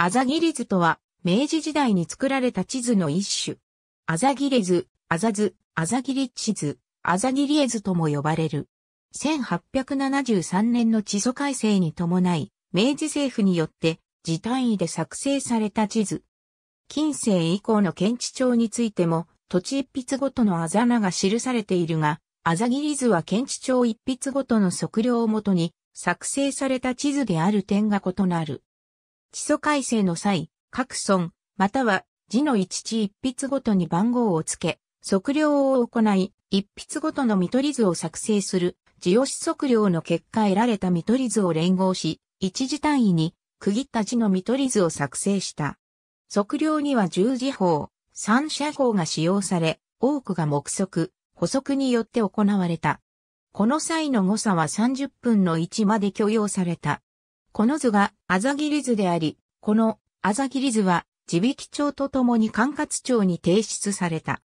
アザギリズとは、明治時代に作られた地図の一種。アザギリず、アザず、アザギリ地図、アザギリ絵図とも呼ばれる。1873年の地租改正に伴い、明治政府によって時単位で作成された地図。近世以降の県地庁についても、土地一筆ごとのあざ名が記されているが、アザギリ図は県地庁一筆ごとの測量をもとに作成された地図である点が異なる。地礎改正の際、各村、または字の一地一筆ごとに番号をつけ、測量を行い、一筆ごとの見取り図を作成する、地押し測量の結果得られた見取り図を連合し、一時単位に区切った字の見取り図を作成した。測量には十字法、三射法が使用され、多くが目測、補足によって行われた。この際の誤差は30分の1まで許容された。この図がアザギリ図であり、このアザギリ図は地引町とともに管轄庁に提出された。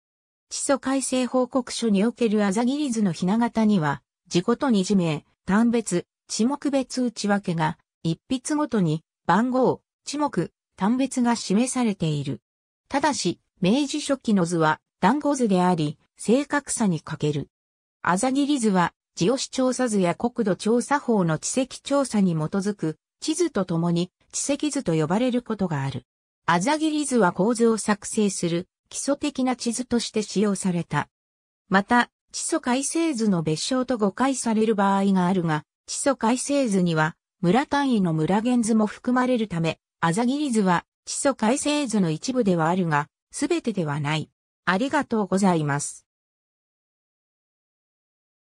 地租改正報告書におけるアザギリ図のひな形には、事故と二次名、単別、地目別内訳が、一筆ごとに番号、地目、単別が示されている。ただし、明治初期の図は団子図であり、正確さに欠ける。アザギリ図は地押し調査図や国土調査法の地籍調査に基づく地図とともに地籍図と呼ばれることがある。あざぎり図は構図を作成する基礎的な地図として使用された。また、地租改正図の別称と誤解される場合があるが、地租改正図には村単位の村原図も含まれるため、あざぎり図は地租改正図の一部ではあるが、すべてではない。ありがとうございます。